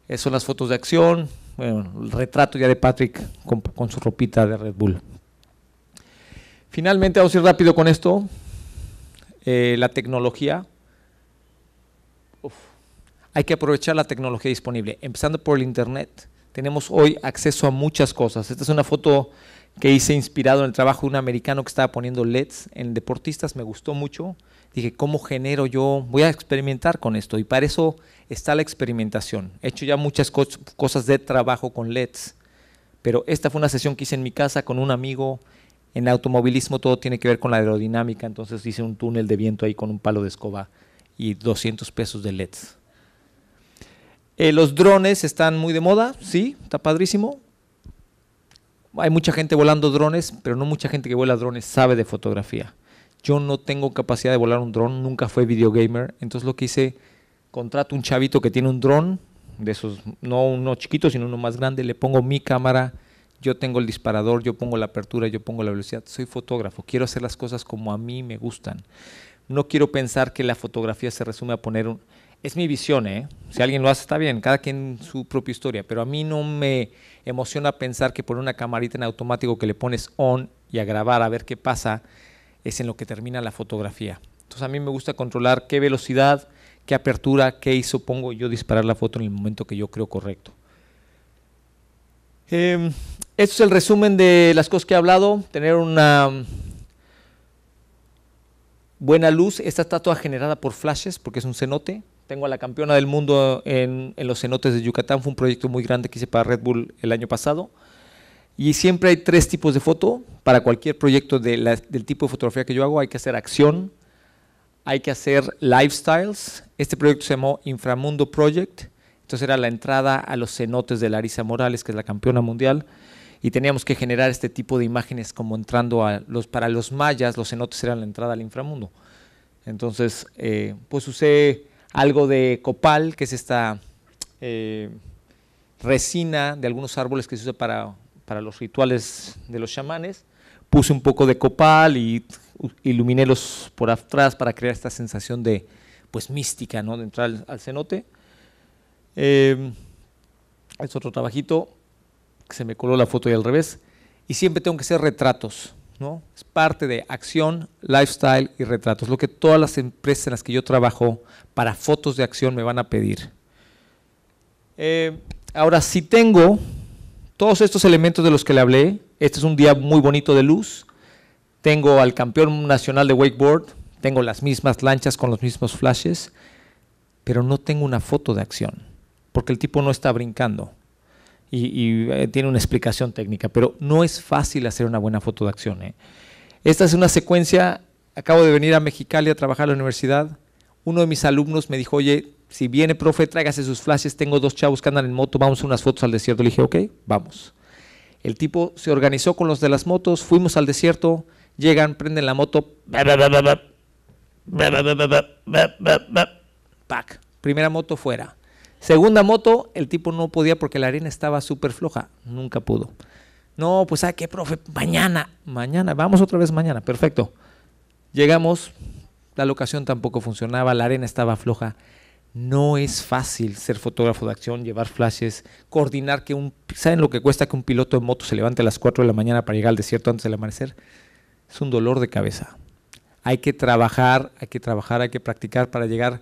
Speaker 1: Esas son las fotos de acción, el retrato ya de Patrick con, su ropita de Red Bull. Finalmente, vamos a ir rápido con esto. Eh, la tecnología. Uf hay que aprovechar la tecnología disponible, empezando por el Internet. Tenemos hoy acceso a muchas cosas. Esta es una foto que hice inspirado en el trabajo de un americano que estaba poniendo LEDs en deportistas, me gustó mucho. Dije, ¿cómo genero yo? Voy a experimentar con esto y para eso está la experimentación. He hecho ya muchas cosas de trabajo con LEDs, pero esta fue una sesión que hice en mi casa con un amigo. En automovilismo todo tiene que ver con la aerodinámica, entonces hice un túnel de viento ahí con un palo de escoba y 200 pesos de LEDs. Eh, los drones están muy de moda, sí, está padrísimo. Hay mucha gente volando drones, pero no mucha gente que vuela drones sabe de fotografía. Yo no tengo capacidad de volar un dron, nunca fue videogamer. Entonces lo que hice, contrato un chavito que tiene un dron, de esos, no uno chiquito, sino uno más grande, le pongo mi cámara, yo tengo el disparador, yo pongo la apertura, yo pongo la velocidad, soy fotógrafo, quiero hacer las cosas como a mí me gustan. No quiero pensar que la fotografía se resume a poner un, es mi visión, ¿eh? Si alguien lo hace, está bien, cada quien su propia historia, pero a mí no me emociona pensar que por una camarita en automático que le pones on y a grabar a ver qué pasa, es en lo que termina la fotografía. Entonces a mí me gusta controlar qué velocidad, qué apertura, qué hizo, pongo yo disparar la foto en el momento que yo creo correcto. Em, esto es el resumen de las cosas que he hablado, tener una buena luz, esta está toda generada por flashes porque es un cenote, tengo a la campeona del mundo en, los cenotes de Yucatán. Fue un proyecto muy grande que hice para Red Bull el año pasado. Y siempre hay tres tipos de foto. Para cualquier proyecto del tipo de fotografía que yo hago hay que hacer acción, hay que hacer lifestyles. Este proyecto se llamó Inframundo Project. Entonces era la entrada a los cenotes de Larisa Morales, que es la campeona mundial. Y teníamos que generar este tipo de imágenes como entrando a los... Para los mayas los cenotes eran la entrada al inframundo. Entonces, eh, pues usé algo de copal, que es esta eh, resina de algunos árboles que se usa para, los rituales de los chamanes. Puse un poco de copal y iluminé los por atrás para crear esta sensación de pues mística, ¿no? De entrar al, cenote. Em, es otro trabajito. Se me coló la foto y al revés. Y siempre tengo que hacer retratos. Es parte de acción, lifestyle y retratos, lo que todas las empresas en las que yo trabajo para fotos de acción me van a pedir. Eh, ahora, si tengo todos estos elementos de los que le hablé, este es un día muy bonito de luz, tengo al campeón nacional de wakeboard, tengo las mismas lanchas con los mismos flashes, pero no tengo una foto de acción, porque el tipo no está brincando y, tiene una explicación técnica, pero no es fácil hacer una buena foto de acción. Esta es una secuencia, acabo de venir a Mexicali a trabajar a la universidad, uno de mis alumnos me dijo, oye, si viene profe, tráigase sus flashes, tengo dos chavos que andan en moto, vamos a unas fotos al desierto. Le dije, ok, vamos. El tipo se organizó con los de las motos, fuimos al desierto, llegan, prenden la moto, primera moto fuera. Segunda moto, el tipo no podía porque la arena estaba súper floja, nunca pudo. No, pues ¿a ah, qué, profe? Mañana, mañana, vamos otra vez mañana, perfecto. Llegamos, la locación tampoco funcionaba, la arena estaba floja. No es fácil ser fotógrafo de acción, llevar flashes, coordinar que un... ¿Saben lo que cuesta que un piloto de moto se levante a las 4 de la mañana para llegar al desierto antes del amanecer? Es un dolor de cabeza. Hay que trabajar, hay que trabajar, hay que practicar para llegar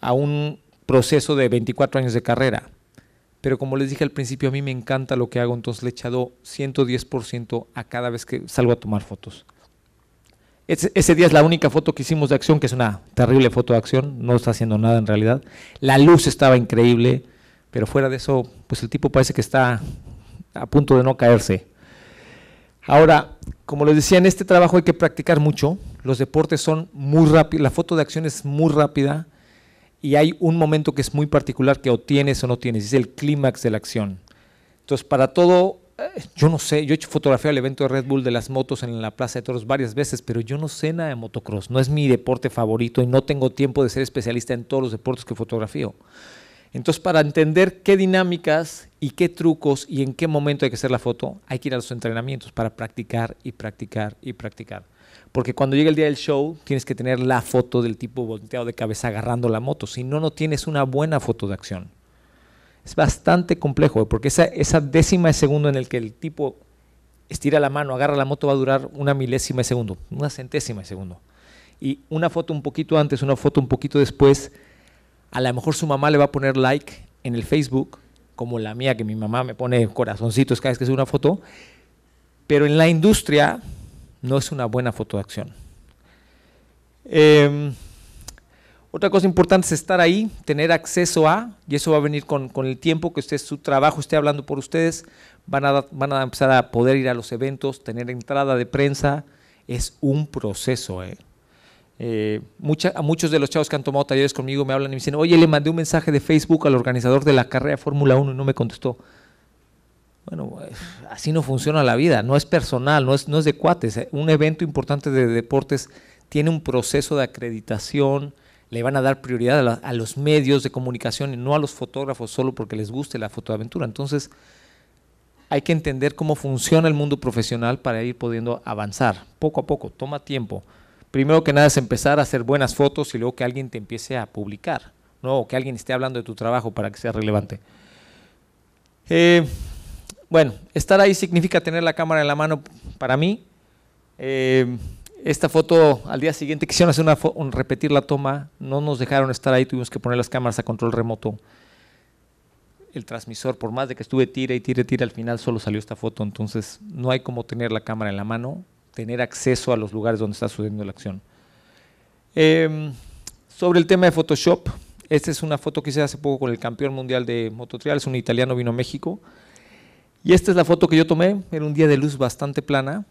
Speaker 1: a un proceso de 24 años de carrera. Pero como les dije al principio, a mí me encanta lo que hago, entonces le he echado 110% a cada vez que salgo a tomar fotos. Ese, ese, día es la única foto que hicimos de acción, que es una terrible foto de acción, no está haciendo nada en realidad. La luz estaba increíble, pero fuera de eso, pues el tipo parece que está a punto de no caerse. Ahora, como les decía, en este trabajo hay que practicar mucho. Los deportes son muy rápidos, la foto de acción es muy rápida y hay un momento que es muy particular que o tienes o no tienes, es el clímax de la acción. Entonces, para todo, eh, yo no sé, yo he hecho fotografía del evento de Red Bull de las motos en la Plaza de Toros varias veces, pero yo no sé nada de motocross, no es mi deporte favorito y no tengo tiempo de ser especialista en todos los deportes que fotografío. Entonces, para entender qué dinámicas y qué trucos y en qué momento hay que hacer la foto, hay que ir a los entrenamientos para practicar y practicar y practicar. Porque cuando llega el día del show, tienes que tener la foto del tipo volteado de cabeza agarrando la moto. Si no, no tienes una buena foto de acción. Es bastante complejo, eh, porque esa, décima de segundo en el que el tipo estira la mano, agarra la moto, va a durar una milésima de segundo, una centésima de segundo. Y una foto un poquito antes, una foto un poquito después, a lo mejor su mamá le va a poner like en el Facebook, como la mía, que mi mamá me pone corazoncitos cada vez que sube una foto, pero en la industria no es una buena foto de acción. Em, otra cosa importante es estar ahí, tener acceso a, y eso va a venir con, el tiempo que usted, su trabajo esté hablando por ustedes, van a, a empezar a poder ir a los eventos, tener entrada de prensa, es un proceso. Eh. Eh, muchos de los chavos que han tomado talleres conmigo me hablan y me dicen, oye, le mandé un mensaje de Facebook al organizador de la carrera Fórmula 1 y no me contestó. Bueno, eh, así no funciona la vida, no es personal, no es, no es de cuates. Eh. Un evento importante de deportes tiene un proceso de acreditación, le van a dar prioridad a, los medios de comunicación y no a los fotógrafos solo porque les guste la fotoaventura. Entonces, hay que entender cómo funciona el mundo profesional para ir pudiendo avanzar poco a poco, toma tiempo. Primero que nada es empezar a hacer buenas fotos y luego que alguien te empiece a publicar, ¿no? o que alguien esté hablando de tu trabajo para que sea relevante. Eh, bueno, estar ahí significa tener la cámara en la mano para mí. Eh, esta foto al día siguiente quisieron hacer una repetir la toma, no nos dejaron estar ahí, tuvimos que poner las cámaras a control remoto. El transmisor, por más de que estuve tira y tira y tira, al final solo salió esta foto, entonces no hay como tener la cámara en la mano, tener acceso a los lugares donde está sucediendo la acción. Em, sobre el tema de Photoshop, esta es una foto que hice hace poco con el campeón mundial de mototrial, es un italiano, vino a México. Y esta es la foto que yo tomé, era un día de luz bastante plana.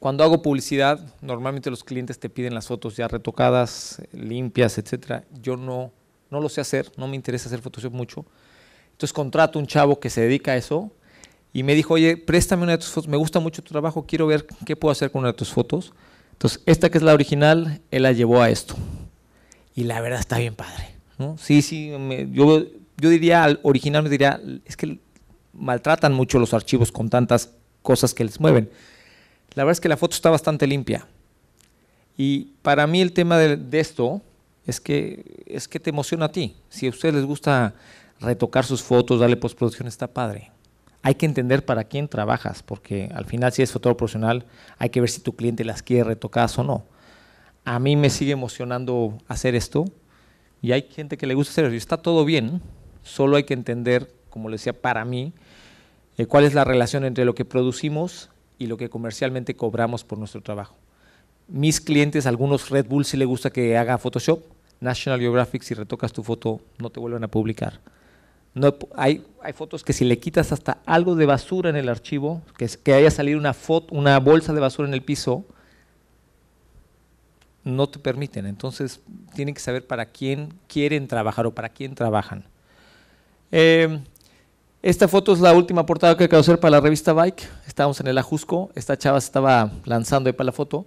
Speaker 1: Cuando hago publicidad, normalmente los clientes te piden las fotos ya retocadas, limpias, etc. Yo no, no lo sé hacer, no me interesa hacer Photoshop mucho. Entonces contrato un chavo que se dedica a eso y me dijo, oye, préstame una de tus fotos, me gusta mucho tu trabajo, quiero ver qué puedo hacer con una de tus fotos. Entonces, esta que es la original, él la llevó a esto. Y la verdad está bien padre. ¿no? Sí, sí, yo, yo diría, al original me diría, es que maltratan mucho los archivos con tantas cosas que les mueven. La verdad es que la foto está bastante limpia. Y para mí el tema de, esto es que, es que te emociona a ti. Si a ustedes les gusta retocar sus fotos, darle postproducción, está padre. Hay que entender para quién trabajas, porque al final si es fotógrafo profesional, hay que ver si tu cliente las quiere retocadas o no. A mí me sigue emocionando hacer esto y hay gente que le gusta hacer esto. Está todo bien, solo hay que entender, como le decía, para mí, eh, cuál es la relación entre lo que producimos y lo que comercialmente cobramos por nuestro trabajo. Mis clientes, algunos Red Bull sí le gusta que haga Photoshop, National Geographic si retocas tu foto no te vuelven a publicar. No, hay, hay fotos que si le quitas hasta algo de basura en el archivo, que, que haya salido una, foto, una bolsa de basura en el piso, no te permiten. Entonces tienen que saber para quién quieren trabajar o para quién trabajan. Eh, esta foto es la última portada que acabo de hacer para la revista Bike. Estábamos en el Ajusco, esta chava se estaba lanzando ahí para la foto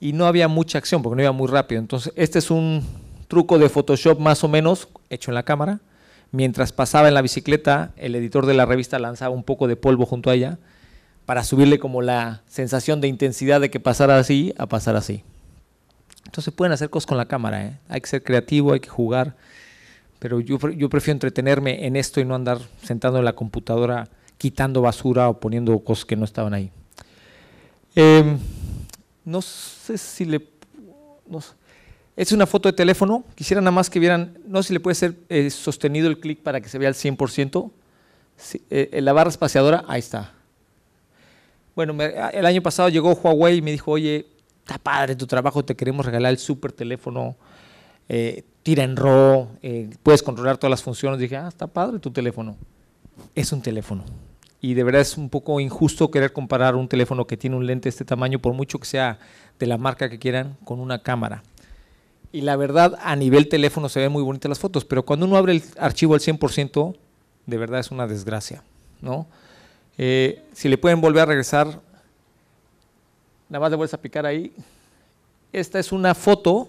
Speaker 1: y no había mucha acción porque no iba muy rápido. Entonces, este es un truco de Photoshop más o menos hecho en la cámara. Mientras pasaba en la bicicleta, el editor de la revista lanzaba un poco de polvo junto a ella para subirle como la sensación de intensidad de que pasara así a pasar así. Entonces pueden hacer cosas con la cámara. ¿eh? Hay que ser creativo, hay que jugar pero yo, prefiero entretenerme en esto y no andar sentando en la computadora quitando basura o poniendo cosas que no estaban ahí. Em, no sé si le... Es una foto de teléfono. Quisiera nada más que vieran, no sé si le puede ser eh, sostenido el clic para que se vea al 100%. Eh, la barra espaciadora, ahí está. Bueno, el año pasado llegó Huawei y me dijo, oye, está padre tu trabajo, te queremos regalar el super teléfono. Eh, tira en RAW, eh, puedes controlar todas las funciones. Dije, ah, está padre tu teléfono. Es un teléfono. Y de verdad es un poco injusto querer comparar un teléfono que tiene un lente de este tamaño, por mucho que sea de la marca que quieran, con una cámara. Y la verdad, a nivel teléfono se ven muy bonitas las fotos, pero cuando uno abre el archivo al 100%, de verdad es una desgracia. ¿no? Eh, si le pueden volver a regresar, nada más le vuelves a picar ahí. Esta es una foto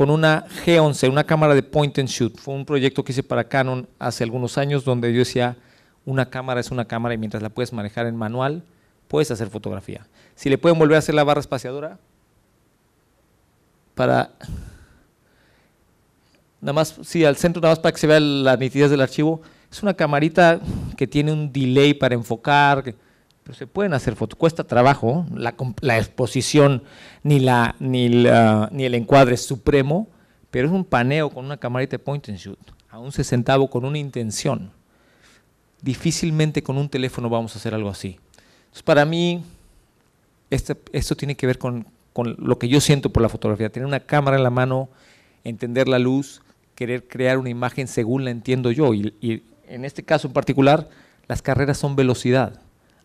Speaker 1: con una G11, una cámara de point and shoot. Fue un proyecto que hice para Canon hace algunos años donde yo decía, una cámara es una cámara y mientras la puedes manejar en manual, puedes hacer fotografía. Si le pueden volver a hacer la barra espaciadora, para... Nada más, sí, al centro, nada más para que se vea la nitidez del archivo. Es una camarita que tiene un delay para enfocar, pues, se pueden hacer fotos. Cuesta trabajo la, exposición ni, la, ni, el encuadre supremo, pero es un paneo con una camarita de point and shoot, a un sesentavo con una intención. Difícilmente con un teléfono vamos a hacer algo así. Entonces, para mí, este, esto tiene que ver con, lo que yo siento por la fotografía, tener una cámara en la mano, entender la luz, querer crear una imagen según la entiendo yo. y, en este caso en particular, las carreras son velocidad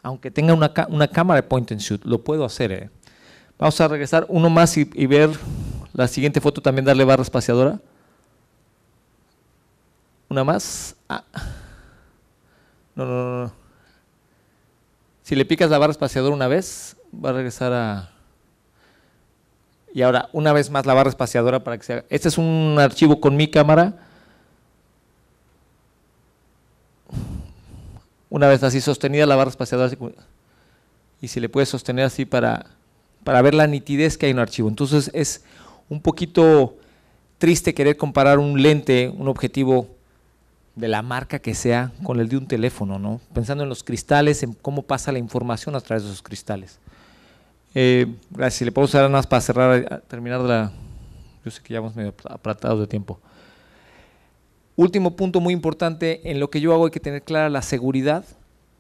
Speaker 1: aunque tenga una, cámara de point and shoot, lo puedo hacer. ¿eh? Vamos a regresar uno más y, ver la siguiente foto, también darle barra espaciadora. Una más. Ah. No, no, no, Si le picas la barra espaciadora una vez, va a regresar a... Y ahora, una vez más la barra espaciadora para que se haga. Este es un archivo con mi cámara Una vez así sostenida la barra espaciadora, y si le puede sostener así para, para ver la nitidez que hay en un archivo. Entonces es un poquito triste querer comparar un lente, un objetivo de la marca que sea, con el de un teléfono, ¿no? Pensando en los cristales, en cómo pasa la información a través de esos cristales. Eh, si le puedo usar nada más para cerrar, terminar la... Yo sé que ya hemos medio apratados de tiempo. Último punto muy importante en lo que yo hago hay que tener clara la seguridad.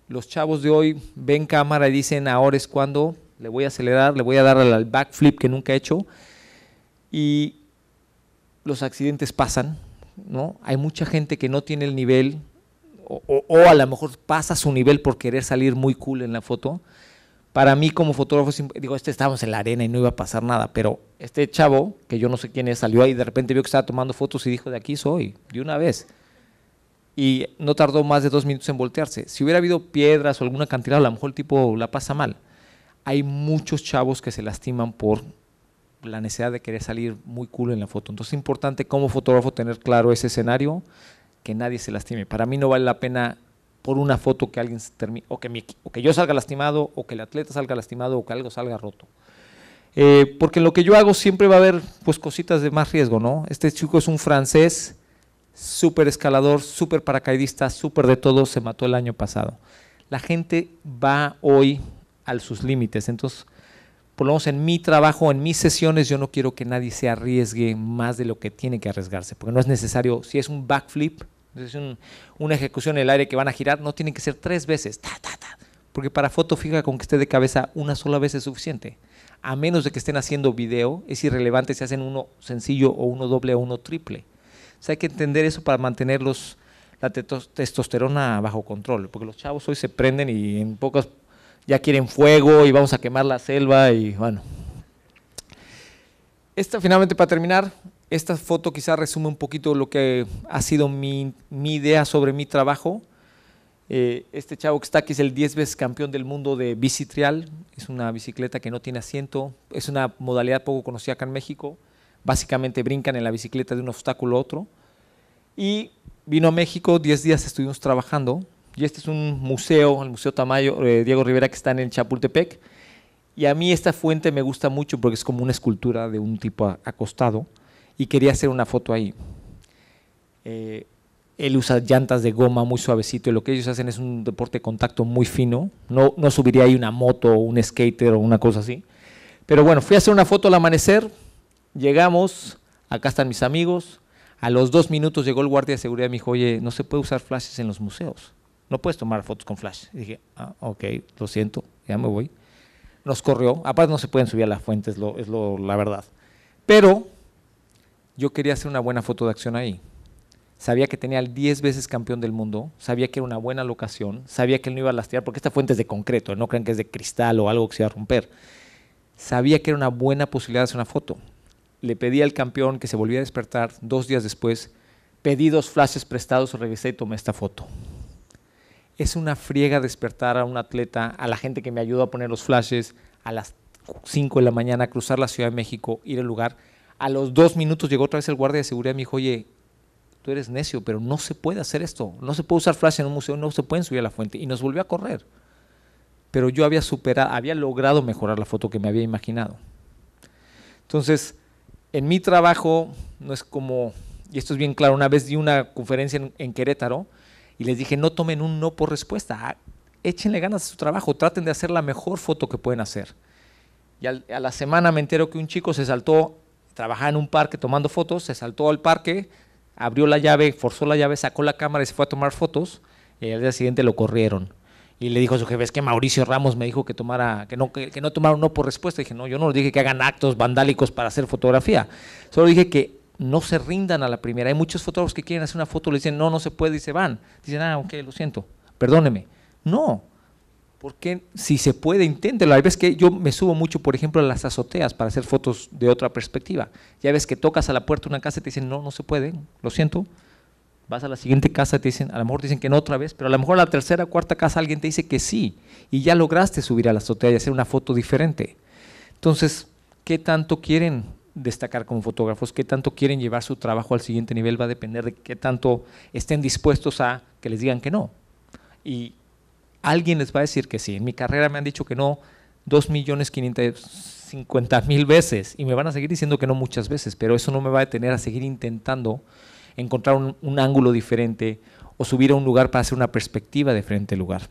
Speaker 1: Los chavos de hoy ven cámara y dicen ahora es cuando le voy a acelerar, le voy a dar al backflip que nunca he hecho y los accidentes pasan, ¿no? Hay mucha gente que no tiene el nivel o, o a lo mejor pasa su nivel por querer salir muy cool en la foto para mí como fotógrafo, digo, este estábamos en la arena y no iba a pasar nada, pero este chavo, que yo no sé quién es, salió ahí de repente vio que estaba tomando fotos y dijo, de aquí soy, de una vez. Y no tardó más de dos minutos en voltearse. Si hubiera habido piedras o alguna cantidad, a lo mejor el tipo la pasa mal. Hay muchos chavos que se lastiman por la necesidad de querer salir muy cool en la foto. Entonces es importante como fotógrafo tener claro ese escenario, que nadie se lastime. Para mí no vale la pena por una foto que alguien se termine, o que, mi, o que yo salga lastimado, o que el atleta salga lastimado, o que algo salga roto. Eh, porque lo que yo hago siempre va a haber pues cositas de más riesgo, ¿no? Este chico es un francés, súper escalador, súper paracaidista, súper de todo, se mató el año pasado. La gente va hoy a sus límites, entonces, por lo menos en mi trabajo, en mis sesiones, yo no quiero que nadie se arriesgue más de lo que tiene que arriesgarse, porque no es necesario, si es un backflip, es una ejecución en el aire que van a girar no tiene que ser tres veces, porque para foto fija con que esté de cabeza una sola vez es suficiente. A menos de que estén haciendo video, es irrelevante si hacen uno sencillo o uno doble o uno triple. O hay que entender eso para mantener los, la testosterona bajo control, porque los chavos hoy se prenden y en pocas ya quieren fuego y vamos a quemar la selva y bueno. esto finalmente para terminar, esta foto quizá resume un poquito lo que ha sido mi, idea sobre mi trabajo. Eh, este chavo que está aquí es el 10 veces campeón del mundo de bicitrial. Es una bicicleta que no tiene asiento. Es una modalidad poco conocida acá en México. Básicamente brincan en la bicicleta de un obstáculo a otro. Y vino a México, 10 días estuvimos trabajando. Y este es un museo, el Museo Tamayo, de eh, Diego Rivera, que está en el Chapultepec. Y a mí esta fuente me gusta mucho porque es como una escultura de un tipo acostado y quería hacer una foto ahí. Eh, él usa llantas de goma muy suavecito y lo que ellos hacen es un deporte de contacto muy fino. No, no subiría ahí una moto o un skater o una cosa así. Pero bueno, fui a hacer una foto al amanecer, llegamos, acá están mis amigos. A los dos minutos llegó el guardia de seguridad y me dijo, oye, no se puede usar flashes en los museos. No puedes tomar fotos con flash. Y dije, ah, ok, lo siento, ya me voy. Nos corrió. Aparte no se pueden subir a las fuentes, es lo, es lo, la verdad. Pero yo quería hacer una buena foto de acción ahí. Sabía que tenía al 10 veces campeón del mundo, sabía que era una buena locación, sabía que él no iba a lastear, porque esta fuente es de concreto, no crean que es de cristal o algo que se va a romper. Sabía que era una buena posibilidad de hacer una foto. Le pedí al campeón que se volviera a despertar dos días después, pedí dos flashes prestados, regresé y tomé esta foto. Es una friega despertar a un atleta, a la gente que me ayudó a poner los flashes, a las 5 de la mañana, cruzar la Ciudad de México, ir al lugar a los dos minutos llegó otra vez el guardia de seguridad y me dijo, oye, tú eres necio, pero no se puede hacer esto. No se puede usar flash en un museo, no se pueden subir a la fuente. Y nos volvió a correr. Pero yo había superado, había logrado mejorar la foto que me había imaginado. Entonces, en mi trabajo, no es como, y esto es bien claro, una vez di una conferencia en, Querétaro y les dije, no tomen un no por respuesta, ah, échenle ganas a su trabajo, traten de hacer la mejor foto que pueden hacer. Y a la semana me entero que un chico se saltó trabajaba en un parque tomando fotos, se saltó al parque, abrió la llave, forzó la llave, sacó la cámara y se fue a tomar fotos y al día siguiente lo corrieron. Y le dijo a su jefe, es que Mauricio Ramos me dijo que tomara, que no, que, no tomara un no por respuesta. dije, no, yo no le dije que hagan actos vandálicos para hacer fotografía. Solo dije que no se rindan a la primera. Hay muchos fotógrafos que quieren hacer una foto, le dicen, no, no se puede y se van. Dicen, ah, ok, lo siento, perdóneme. No, porque Si se puede, inténtelo. Hay veces que yo me subo mucho, por ejemplo, a las azoteas para hacer fotos de otra perspectiva. Ya ves que tocas a la puerta de una casa y te dicen, no, no se puede, lo siento. Vas a la siguiente casa, te dicen, a lo mejor dicen que no otra vez, pero a lo mejor a la tercera, cuarta casa alguien te dice que sí. Y ya lograste subir a la azotea y hacer una foto diferente. Entonces, ¿qué tanto quieren destacar como fotógrafos, qué tanto quieren llevar su trabajo al siguiente nivel va a depender de qué tanto estén dispuestos a que les digan que no. Y alguien les va a decir que sí. En mi carrera me han dicho que no 2.550.000 veces y me van a seguir diciendo que no muchas veces, pero eso no me va a detener a seguir intentando encontrar un, ángulo diferente o subir a un lugar para hacer una perspectiva de frente al lugar.